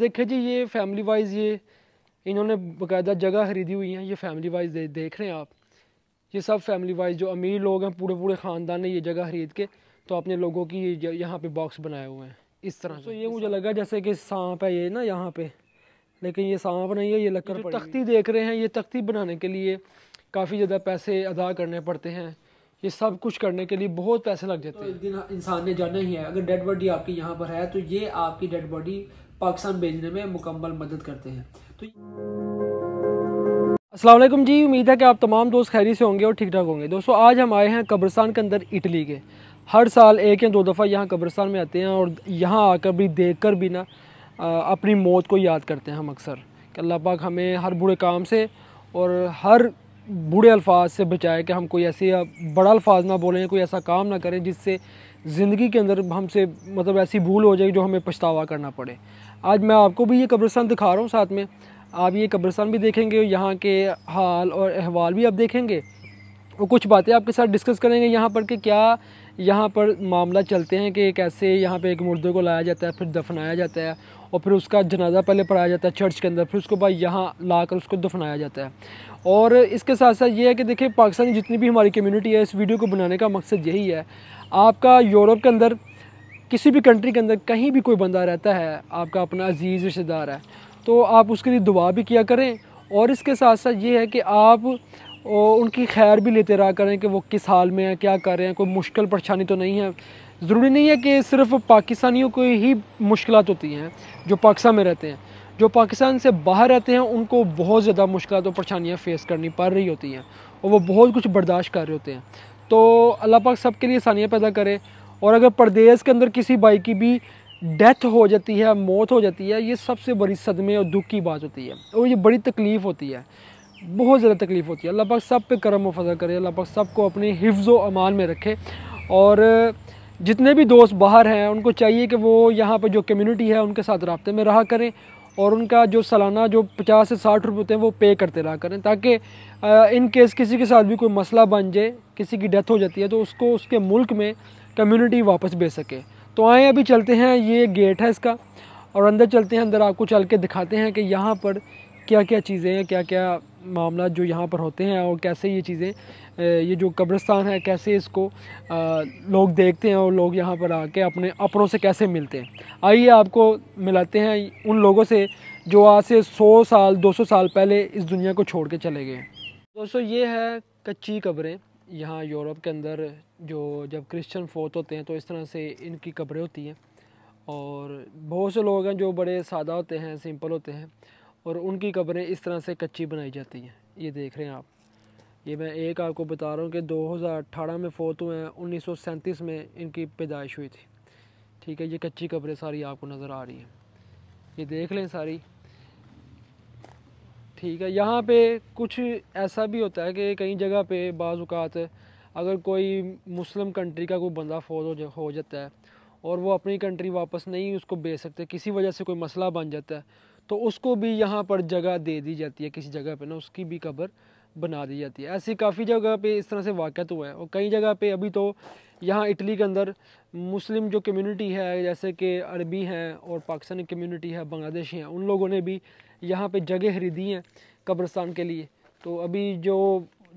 ये जी ये family wise ये इन्होंने बाकायदा जगह खरीदी हुई है ये फैमिली वाइज दे, देख रहे हैं आप ये सब फैमिली वाइज जो अमीर लोग हैं पूरे पूरे ख़ानदान ने ये जगह खरीद के तो अपने लोगों की यहाँ पे बॉक्स बनाए हुए हैं इस तरह तो ये मुझे लगा जैसे कि सांप है ये ना यहाँ पे लेकिन ये सांप नहीं है ये लकड़ जो तख्ती देख रहे हैं ये तख्ती बनाने के लिए काफ़ी ज़्यादा पैसे अदा करने पड़ते हैं ये सब कुछ करने के लिए बहुत पैसे लग जाते तो हैं तो एक दिन इंसान ने जाना ही है अगर डेड बॉडी आपकी यहाँ पर है तो ये आपकी डेड बॉडी पाकिस्तान भेजने में मुकम्मल मदद करते हैं तो असलम जी उम्मीद है कि आप तमाम दोस्त खैरी से होंगे और ठीक ठाक होंगे दोस्तों आज हम आए हैं कब्रस्तान के अंदर इटली के हर साल एक या दो दफ़ा यहाँ कब्रस्तान में आते हैं और यहाँ आकर भी देख कर भी ना अपनी मौत को याद करते हैं हम अक्सर कि अल्लाह पाक हमें हर बुरे काम से और हर बुरे अल्फाज से बचाए कि हम कोई ऐसे बड़ा अल्फाज ना बोलें कोई ऐसा काम ना करें जिससे ज़िंदगी के अंदर हमसे मतलब ऐसी भूल हो जाए जो हमें पछतावा करना पड़े आज मैं आपको भी ये कब्रस्तान दिखा रहा हूँ साथ में आप ये कब्रस्तान भी देखेंगे यहाँ के हाल और अहवाल भी आप देखेंगे और कुछ बातें आपके साथ डिस्कस करेंगे यहाँ पर कि क्या यहाँ पर मामला चलते हैं कि कैसे यहाँ पे एक मुर्दे को लाया जाता है फिर दफनाया जाता है और फिर उसका जनाजा पहले पढ़ाया जाता है चर्च के अंदर फिर उसको बाद यहाँ ला कर उसको दफनाया जाता है और इसके साथ साथ ये है कि देखिए पाकिस्तानी जितनी भी हमारी कम्यूनिटी है इस वीडियो को बनाने का मकसद यही है आपका यूरोप के अंदर किसी भी कंट्री के अंदर कहीं भी कोई बंदा रहता है आपका अपना अजीज़ रिश्तेदार है तो आप उसके लिए दुआ भी किया करें और इसके साथ साथ ये है कि आप उनकी खैर भी लेते रहा करें कि वो किस हाल में है क्या कर रहे हैं कोई मुश्किल परेशानी तो नहीं है ज़रूरी नहीं है कि सिर्फ पाकिस्तानियों को ही मुश्किल होती हैं जो पाकिस्तान में रहते हैं जो पाकिस्तान से बाहर रहते हैं उनको बहुत ज़्यादा मुश्किल और परेशानियाँ फ़ेस करनी पड़ रही होती हैं और वो बहुत कुछ बर्दाश्त कर रहे होते हैं तो अल्लाह पाक सब के लिए आसानियाँ पैदा करे और अगर प्रदेश के अंदर किसी बाई की भी डेथ हो जाती है मौत हो जाती है ये सबसे बड़ी सदमे और दुख की बात होती है और ये बड़ी तकलीफ़ होती है बहुत ज़्यादा तकलीफ़ होती है अल्लाह पाक सब पे करम व फजल करे अल्लाह पाक सबको अपने हिफ्ज़ अमान में रखे और जितने भी दोस्त बाहर हैं उनको चाहिए कि वो यहाँ पर जो कम्यूनिटी है उनके साथ रबते में रहा करें और उनका जो सालाना जो पचास से साठ रुपये होते हैं वो पे करते रहा करें ताकि इन केस किसी के साथ भी कोई मसला बन जाए किसी की डेथ हो जाती है तो उसको उसके मुल्क में कम्युनिटी वापस भेज सके तो आए अभी चलते हैं ये गेट है इसका और अंदर चलते हैं अंदर आपको चल के दिखाते हैं कि यहाँ पर क्या क्या चीज़ें हैं क्या क्या मामला जो यहाँ पर होते हैं और कैसे ये चीज़ें ये जो कब्रस्तान है कैसे इसको लोग देखते हैं और लोग यहाँ पर आके अपने अपनों से कैसे मिलते हैं आइए आपको मिलाते हैं उन लोगों से जो आज से 100 साल 200 साल पहले इस दुनिया को छोड़ के चले गए दोस्तों ये है कच्ची कब्रें यहाँ यूरोप के अंदर जो जब क्रिश्चन फोत होते हैं तो इस तरह से इनकी कब्रें होती हैं और बहुत से लोग हैं जो बड़े सादा होते हैं सिंपल होते हैं और उनकी कब्रें इस तरह से कच्ची बनाई जाती हैं ये देख रहे हैं आप ये मैं एक आपको बता रहा हूँ कि 2018 में फोत हुए हैं उन्नीस में इनकी पैदाइश हुई थी ठीक है ये कच्ची कब्रें सारी आपको नज़र आ रही हैं ये देख लें सारी ठीक है यहाँ पे कुछ ऐसा भी होता है कि कई जगह पे बाज़ात अगर कोई मुस्लिम कंट्री का कोई बंदा फौज हो, हो जाता है और वो अपनी कंट्री वापस नहीं उसको बेच सकते किसी वजह से कोई मसला बन जाता है तो उसको भी यहाँ पर जगह दे दी जाती है किसी जगह पे ना उसकी भी कब्र बना दी जाती है ऐसी काफ़ी जगह पे इस तरह से वाक़ हुआ है और कई जगह पे अभी तो यहाँ इटली के अंदर मुस्लिम जो कम्युनिटी है जैसे कि अरबी हैं और पाकिस्तानी कम्युनिटी है बांग्लादेशी हैं उन लोगों ने भी यहाँ पे जगह खरीदी हैं कब्रस्तान के लिए तो अभी जो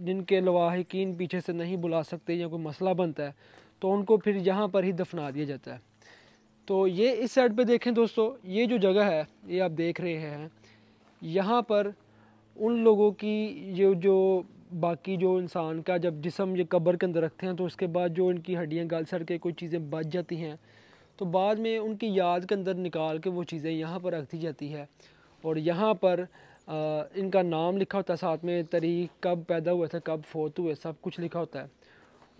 जिनके लवाहकिन पीछे से नहीं बुला सकते या कोई मसला बनता है तो उनको फिर यहाँ पर ही दफना दिया जाता है तो ये इस साइड पे देखें दोस्तों ये जो जगह है ये आप देख रहे हैं यहाँ पर उन लोगों की ये जो बाकी जो इंसान का जब जिसम ये कब्र के अंदर रखते हैं तो उसके बाद जो इनकी हड्डियाँ गल सड़ के कोई चीज़ें बच जाती हैं तो बाद में उनकी याद के अंदर निकाल के वो चीज़ें यहाँ पर रख दी जाती है और यहाँ पर आ, इनका नाम लिखा होता है साथ में तरीक कब पैदा हुआ था कब फोत हुए सब कुछ लिखा होता है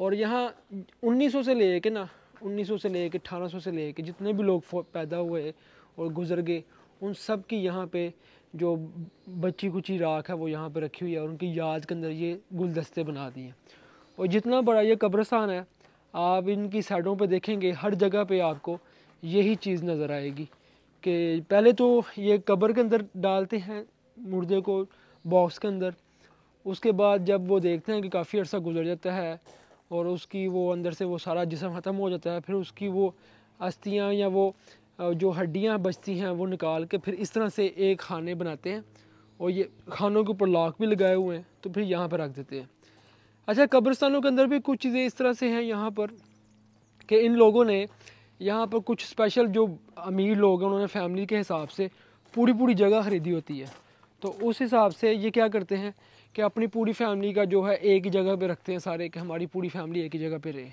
और यहाँ 1900 से ले कर ना 1900 से लेके अठारह से कर जितने भी लोग पैदा हुए और गुजर गए उन सब की यहाँ पे जो बच्ची कुची राख है वो यहाँ पे रखी हुई है और उनकी याद के अंदर ये गुलदस्ते बना दिए और जितना बड़ा ये कब्रस्तान है आप इनकी साइडों पे देखेंगे हर जगह पे आपको यही चीज़ नज़र आएगी कि पहले तो ये कब्र के अंदर डालते हैं मुर्दे को बॉक्स के अंदर उसके बाद जब वो देखते हैं कि काफ़ी अर्सा गुजर जाता है और उसकी वो अंदर से वो सारा जिसम ख़त्म हो जाता है फिर उसकी वो अस्थियाँ या वो जो हड्डियाँ बचती हैं वो निकाल के फिर इस तरह से एक खाने बनाते हैं और ये खानों के ऊपर लॉक भी लगाए हुए हैं तो फिर यहाँ पर रख देते हैं अच्छा कब्रस्तानों के अंदर भी कुछ चीज़ें इस तरह से हैं यहाँ पर कि इन लोगों ने यहाँ पर कुछ स्पेशल जो अमीर लोग हैं उन्होंने फैमिली के हिसाब से पूरी पूरी जगह ख़रीदी होती है तो उस हिसाब से ये क्या करते हैं कि अपनी पूरी फैमिली का जो है एक ही जगह पे रखते हैं सारे कि हमारी पूरी फैमिली एक ही जगह पे रहे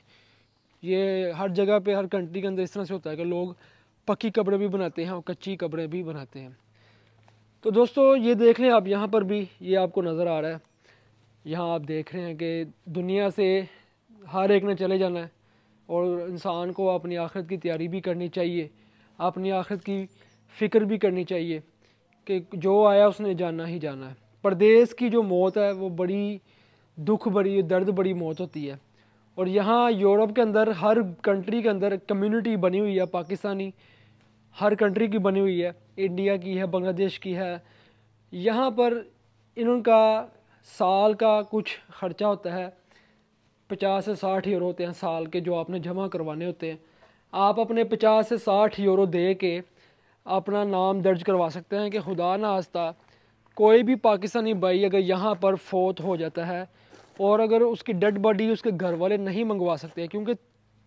ये हर जगह पे हर कंट्री के अंदर इस तरह से होता है कि लोग पक्की कपड़े भी बनाते हैं और कच्ची कपड़े भी बनाते हैं तो दोस्तों ये देख लें आप यहाँ पर भी ये आपको नज़र आ रहा है यहाँ आप देख रहे हैं कि दुनिया से हर एक ने चले जाना है और इंसान को अपनी आखिरत की तैयारी भी करनी चाहिए अपनी आखिरत की फ़िक्र भी करनी चाहिए कि जो आया उसने जाना ही जाना है प्रदेश की जो मौत है वो बड़ी दुख बड़ी दर्द बड़ी मौत होती है और यहाँ यूरोप के अंदर हर कंट्री के अंदर कम्युनिटी बनी हुई है पाकिस्तानी हर कंट्री की बनी हुई है इंडिया की है बांग्लादेश की है यहाँ पर इनका साल का कुछ ख़र्चा होता है पचास से साठ यूरो होते हैं साल के जो आपने जमा करवाने होते हैं आप अपने पचास से साठ यूरो दे के अपना नाम दर्ज करवा सकते हैं कि खुदा ना कोई भी पाकिस्तानी भाई अगर यहाँ पर फोत हो जाता है और अगर उसकी डेड बॉडी उसके घर वाले नहीं मंगवा सकते क्योंकि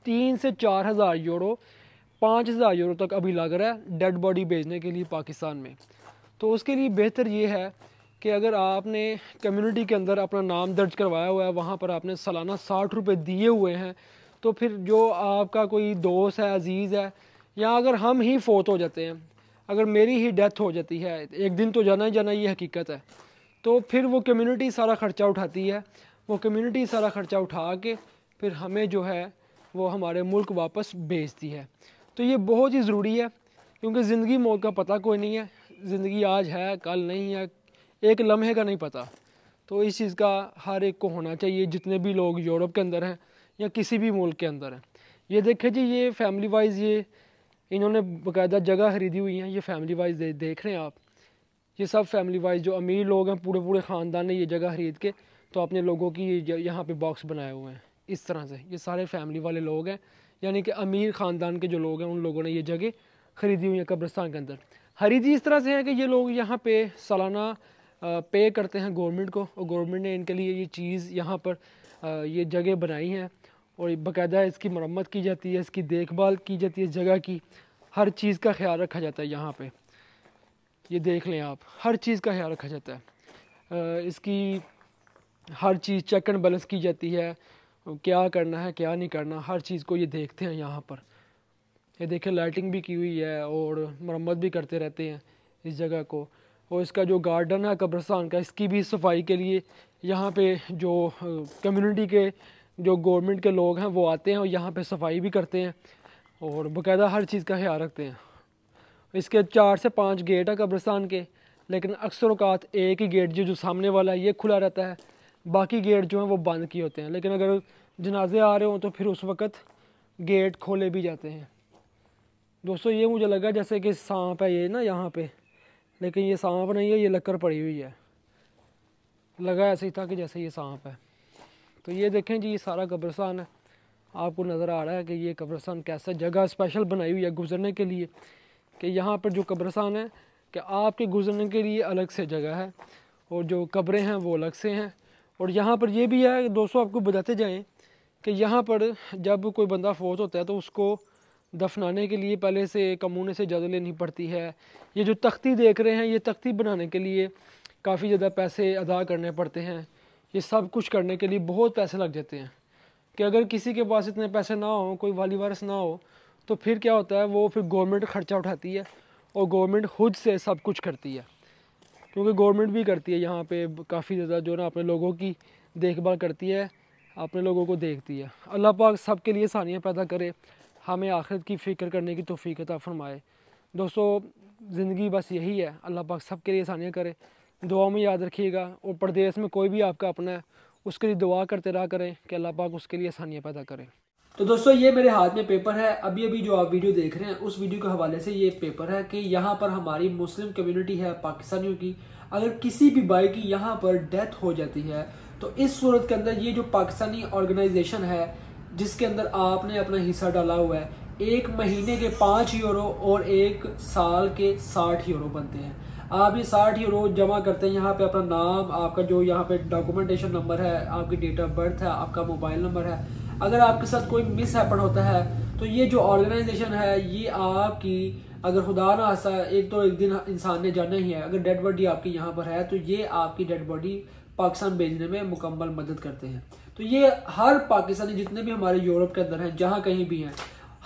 तीन से चार हज़ार यूरो पाँच हज़ार यूरो तक अभी लग रहा है डेड बॉडी भेजने के लिए पाकिस्तान में तो उसके लिए बेहतर ये है कि अगर आपने कम्युनिटी के अंदर अपना नाम दर्ज करवाया हुआ है वहाँ पर आपने सालाना साठ रुपये दिए हुए हैं तो फिर जो आपका कोई दोस्त है अजीज़ है या अगर हम ही फोत हो जाते हैं अगर मेरी ही डेथ हो जाती है एक दिन तो जाना ही जाना ये हकीकत है तो फिर वो कम्युनिटी सारा ख़र्चा उठाती है वो कम्युनिटी सारा ख़र्चा उठा के फिर हमें जो है वो हमारे मुल्क वापस भेजती है तो ये बहुत ही ज़रूरी है क्योंकि ज़िंदगी मौत का पता कोई नहीं है ज़िंदगी आज है कल नहीं है एक लम्हे का नहीं पता तो इस चीज़ का हर एक को होना चाहिए जितने भी लोग यूरोप के अंदर हैं या किसी भी मुल्क के अंदर हैं ये देखें जी ये फैमिली वाइज ये इन्होंने बाकायदा जगह खरीदी हुई हैं ये फैमिली वाइज दे, देख रहे हैं आप ये सब फैमिली वाइज जो अमीर लोग हैं पूरे पूरे ख़ानदान ने ये जगह ख़रीद के तो अपने लोगों की यहाँ पे बॉक्स बनाए हुए हैं इस तरह से ये सारे फैमिली वाले लोग हैं यानी कि अमीर ख़ानदान के जो लोग हैं उन लोगों ने ये जगह ख़रीदी हुई है कब्रस्तान के अंदर खरीदी इस तरह से है कि ये लोग यहाँ पे सालाना पे करते हैं गवर्नमेंट को और गवर्नमेंट ने इनके लिए ये चीज़ यहाँ पर ये जगह बनाई है और बाकायदा इसकी मरम्मत की जाती है इसकी देखभाल की जाती है इस जगह की हर चीज़ का ख्याल रखा जाता है यहाँ पे ये देख लें आप हर चीज़ का ख्याल रखा जाता है इसकी हर चीज़ चेक एंड बैलेंस की जाती है क्या करना है क्या नहीं करना हर चीज़ को ये देखते हैं यहाँ पर ये देखें लाइटिंग भी की हुई है और मरम्मत भी करते रहते हैं इस जगह को और इसका जो गार्डन है कब्रस्तान का इसकी भी सफाई के लिए यहाँ पे जो कम्युनिटी के जो गवर्नमेंट के लोग हैं वो आते हैं और यहाँ पे सफाई भी करते हैं और बकायदा हर चीज़ का ख्याल रखते हैं इसके चार से पाँच गेट है कब्रस्तान के लेकिन अक्सर अवकात एक ही गेट जो जो सामने वाला है ये खुला रहता है बाकी गेट जो हैं वो बंद किए होते हैं लेकिन अगर जनाजे आ रहे हों तो फिर उस वक़्त गेट खोले भी जाते हैं दोस्तों ये मुझे लगा जैसे कि सांप है ये ना यहाँ पर लेकिन ये सांप नहीं है ये लक्कर पड़ी हुई है लगा ऐसे ही था कि जैसे ये सांप है तो ये देखें जी ये सारा कब्रस्तान है आपको नज़र आ रहा है कि ये कब्रस्तान कैसा जगह स्पेशल बनाई हुई है गुजरने के लिए कि यहाँ पर जो कब्रस्तान है कि आपके गुजरने के लिए अलग से जगह है और जो कब्रें हैं वो अलग से हैं और यहाँ पर ये भी है दोस्तों आपको बताते जाएँ कि यहाँ पर जब कोई बंदा फौत होता है तो उसको दफनाने के लिए पहले से कमूने से ज़्यादा लेनी पड़ती है ये जो तख्ती देख रहे हैं ये तख्ती बनाने के लिए काफ़ी ज़्यादा पैसे अदा करने पड़ते हैं ये सब कुछ करने के लिए बहुत पैसे लग जाते हैं कि अगर किसी के पास इतने पैसे ना हो कोई वाली वारस ना हो तो फिर क्या होता है वो फिर गवर्नमेंट खर्चा उठाती है और गवर्नमेंट खुद से सब कुछ करती है क्योंकि गवर्नमेंट भी करती है यहाँ पे काफ़ी ज़्यादा जो ना अपने लोगों की देखभाल करती है अपने लोगों को देखती है अल्लाह पाक सब के लिए सानियाँ पैदा करे हमें आखिरत की फ़िक्र करने की तोफ़ी फ़रमाए दोस्तों ज़िंदगी बस यही है अल्लाह पाक सब के लिए सानियाँ करे दुआ में याद रखिएगा और प्रदेश में कोई भी आपका अपना है उसके लिए दुआ करते रहा करें कि अल्लाह पाक उसके लिए आसानियाँ पैदा करें तो दोस्तों ये मेरे हाथ में पेपर है अभी अभी जो आप वीडियो देख रहे हैं उस वीडियो के हवाले से ये पेपर है कि यहाँ पर हमारी मुस्लिम कम्युनिटी है पाकिस्तानियों की अगर किसी भी भाई की यहाँ पर डेथ हो जाती है तो इस सूरत के अंदर ये जो पाकिस्तानी ऑर्गेनाइजेशन है जिसके अंदर आपने अपना हिस्सा डाला हुआ है एक महीने के पाँच यूरो और एक साल के साठ यूरो बनते हैं आप ये साठ यूरो जमा करते हैं यहाँ पे अपना नाम आपका जो यहाँ पे डॉक्यूमेंटेशन नंबर है आपकी डेट ऑफ बर्थ है आपका मोबाइल नंबर है अगर आपके साथ कोई मिस हैपन होता है तो ये जो ऑर्गेनाइजेशन है ये आपकी अगर खुदा ना हसा एक तो एक दिन इंसान ने जाना ही है अगर डेड बॉडी आपकी यहाँ पर है तो ये आपकी डेड बॉडी पाकिस्तान भेजने में मुकम्मल मदद करते हैं तो ये हर पाकिस्तानी जितने भी हमारे यूरोप के अंदर हैं जहाँ कहीं भी हैं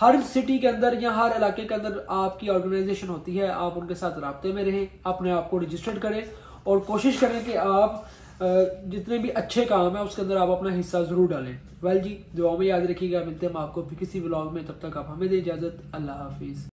हर सिटी के अंदर या हर इलाके के अंदर आपकी ऑर्गेनाइजेशन होती है आप उनके साथ रबते में रहें अपने आप को रजिस्टर्ड करें और कोशिश करें कि आप जितने भी अच्छे काम है उसके अंदर आप अपना हिस्सा ज़रूर डालें वेल जी दुआ में याद रखिएगा मिलते हैं हम आपको भी किसी ब्लॉग में तब तक आप हमें दें इजाज़त अल्लाह हाफिज़